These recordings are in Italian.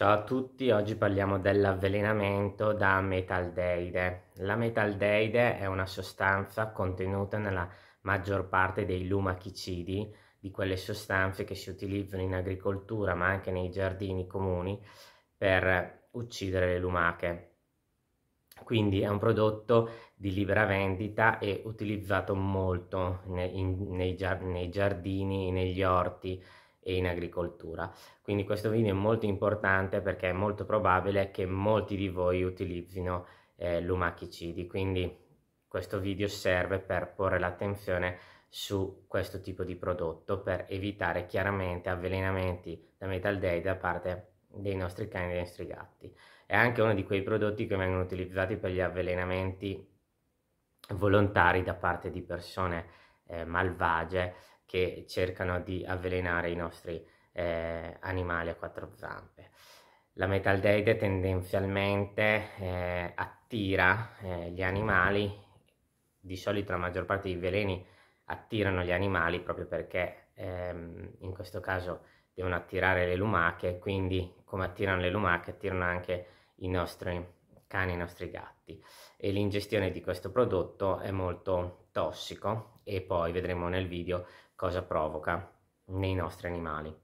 Ciao a tutti, oggi parliamo dell'avvelenamento da metaldeide. La metaldeide è una sostanza contenuta nella maggior parte dei lumachicidi, di quelle sostanze che si utilizzano in agricoltura ma anche nei giardini comuni per uccidere le lumache. Quindi è un prodotto di libera vendita e utilizzato molto nei, nei, nei giardini, negli orti e in agricoltura. Quindi questo video è molto importante perché è molto probabile che molti di voi utilizzino eh, l'umachicidi, quindi questo video serve per porre l'attenzione su questo tipo di prodotto per evitare chiaramente avvelenamenti da metaldeide da parte dei nostri cani e dei nostri gatti. È anche uno di quei prodotti che vengono utilizzati per gli avvelenamenti volontari da parte di persone eh, malvagie che cercano di avvelenare i nostri eh, animali a quattro zampe. La metaldeide tendenzialmente eh, attira eh, gli animali, di solito la maggior parte dei veleni attirano gli animali proprio perché ehm, in questo caso devono attirare le lumache, quindi come attirano le lumache attirano anche i nostri cani i nostri gatti e l'ingestione di questo prodotto è molto tossico e poi vedremo nel video cosa provoca nei nostri animali.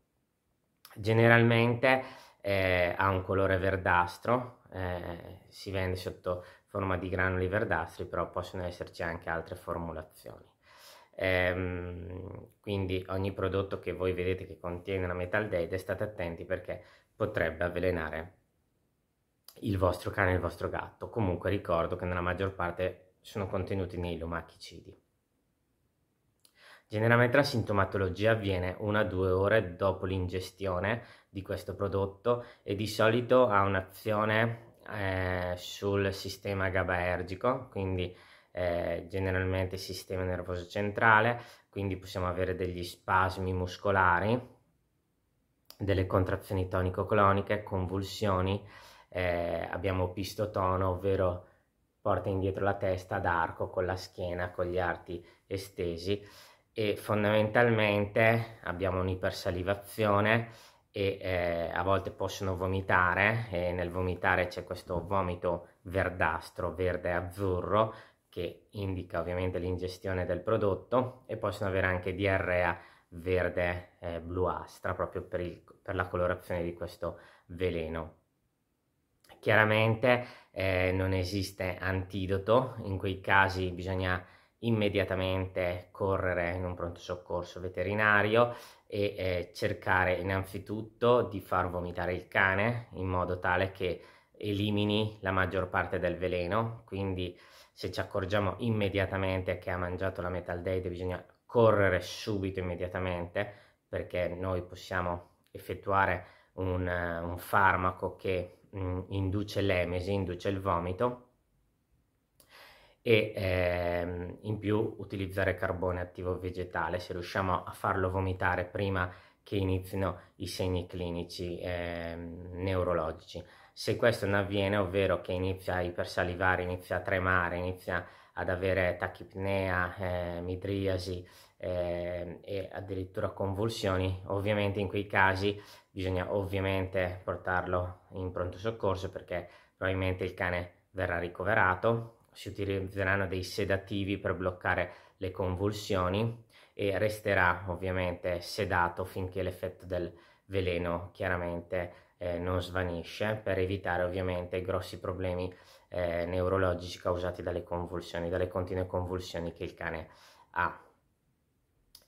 Generalmente eh, ha un colore verdastro, eh, si vende sotto forma di granuli verdastri, però possono esserci anche altre formulazioni. Ehm, quindi ogni prodotto che voi vedete che contiene una metaldeide state attenti perché potrebbe avvelenare il vostro cane e il vostro gatto. Comunque ricordo che nella maggior parte sono contenuti nei lumachicidi. Generalmente la sintomatologia avviene una o due ore dopo l'ingestione di questo prodotto e di solito ha un'azione eh, sul sistema GABAergico, quindi eh, generalmente sistema nervoso centrale, quindi possiamo avere degli spasmi muscolari, delle contrazioni tonico-cloniche, convulsioni, eh, abbiamo pistotono, ovvero porta indietro la testa ad arco con la schiena, con gli arti estesi e fondamentalmente abbiamo un'ipersalivazione e eh, a volte possono vomitare e nel vomitare c'è questo vomito verdastro, verde e azzurro che indica ovviamente l'ingestione del prodotto e possono avere anche diarrea verde eh, bluastra proprio per, il, per la colorazione di questo veleno. Chiaramente eh, non esiste antidoto, in quei casi bisogna immediatamente correre in un pronto soccorso veterinario e eh, cercare innanzitutto di far vomitare il cane in modo tale che elimini la maggior parte del veleno, quindi se ci accorgiamo immediatamente che ha mangiato la metaldeide bisogna correre subito immediatamente perché noi possiamo effettuare un, eh, un farmaco che mh, mm, induce l'emesi, induce il vomito e ehm, in più utilizzare carbone attivo vegetale se riusciamo a farlo vomitare prima che inizino i segni clinici ehm, neurologici. Se questo non avviene, ovvero che inizia a ipersalivare, inizia a tremare, inizia ad avere tachipnea, eh, midriasi eh, e addirittura convulsioni, ovviamente in quei casi bisogna ovviamente portarlo in pronto soccorso perché probabilmente il cane verrà ricoverato si utilizzeranno dei sedativi per bloccare le convulsioni e resterà ovviamente sedato finché l'effetto del veleno chiaramente eh, non svanisce per evitare ovviamente i grossi problemi eh, neurologici causati dalle convulsioni, dalle continue convulsioni che il cane ha.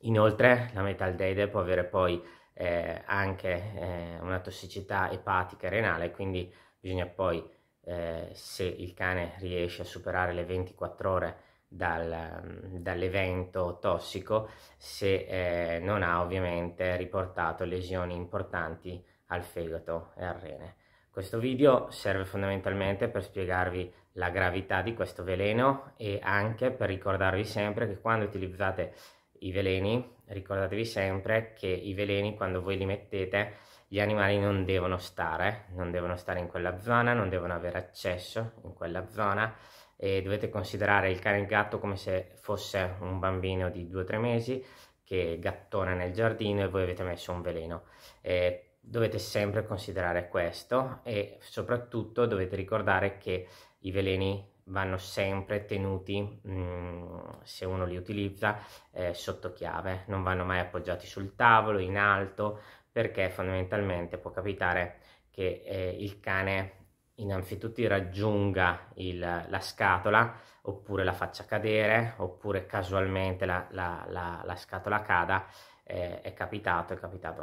Inoltre la metaldeide può avere poi eh, anche eh, una tossicità epatica e renale, quindi bisogna poi eh, se il cane riesce a superare le 24 ore dal, mm, dall'evento tossico, se eh, non ha ovviamente riportato lesioni importanti al fegato e al rene. Questo video serve fondamentalmente per spiegarvi la gravità di questo veleno e anche per ricordarvi sempre che quando utilizzate i veleni, ricordatevi sempre che i veleni quando voi li mettete gli animali non devono stare, non devono stare in quella zona, non devono avere accesso in quella zona e dovete considerare il cane e il gatto come se fosse un bambino di 2-3 mesi che gattona nel giardino e voi avete messo un veleno. Eh, dovete sempre considerare questo e soprattutto dovete ricordare che i veleni vanno sempre tenuti mh, mm, se uno li utilizza eh, sotto chiave non vanno mai appoggiati sul tavolo in alto perché fondamentalmente può capitare che eh, il cane innanzitutto raggiunga il, la scatola oppure la faccia cadere oppure casualmente la, la, la, la scatola cada eh, è capitato, è capitato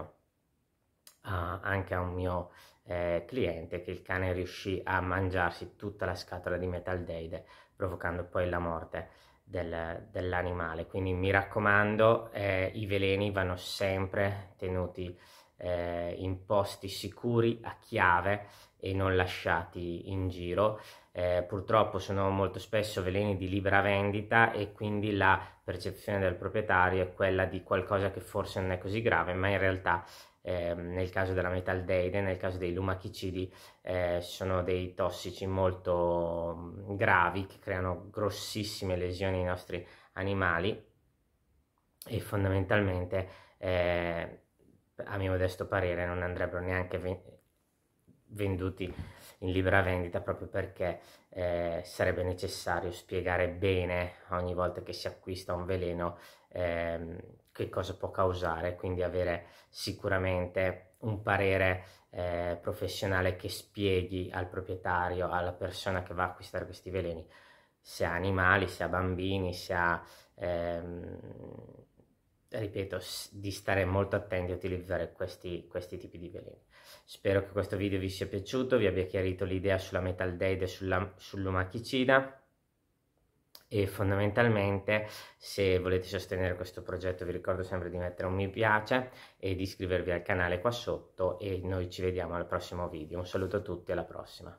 uh, anche a un mio eh, cliente che il cane riuscì a mangiarsi tutta la scatola di metal deide provocando poi la morte del, dell'animale. Quindi mi raccomando, eh, i veleni vanno sempre tenuti eh, in posti sicuri a chiave e non lasciati in giro eh, purtroppo sono molto spesso veleni di libera vendita e quindi la percezione del proprietario è quella di qualcosa che forse non è così grave, ma in realtà eh, nel caso della metaldeide, nel caso dei lumachicidi, eh, sono dei tossici molto mm, gravi che creano grossissime lesioni ai nostri animali e fondamentalmente eh, a mio modesto parere non andrebbero neanche venduti in libera vendita proprio perché eh, sarebbe necessario spiegare bene ogni volta che si acquista un veleno ehm, che cosa può causare, quindi avere sicuramente un parere eh, professionale che spieghi al proprietario, alla persona che va a acquistare questi veleni, se ha animali, se ha bambini, se ha... Ehm, ripeto, di stare molto attenti a utilizzare questi, questi tipi di veleni. Spero che questo video vi sia piaciuto, vi abbia chiarito l'idea sulla metaldeide e sulla, sull'umachicida e fondamentalmente se volete sostenere questo progetto vi ricordo sempre di mettere un mi piace e di iscrivervi al canale qua sotto e noi ci vediamo al prossimo video. Un saluto a tutti, alla prossima!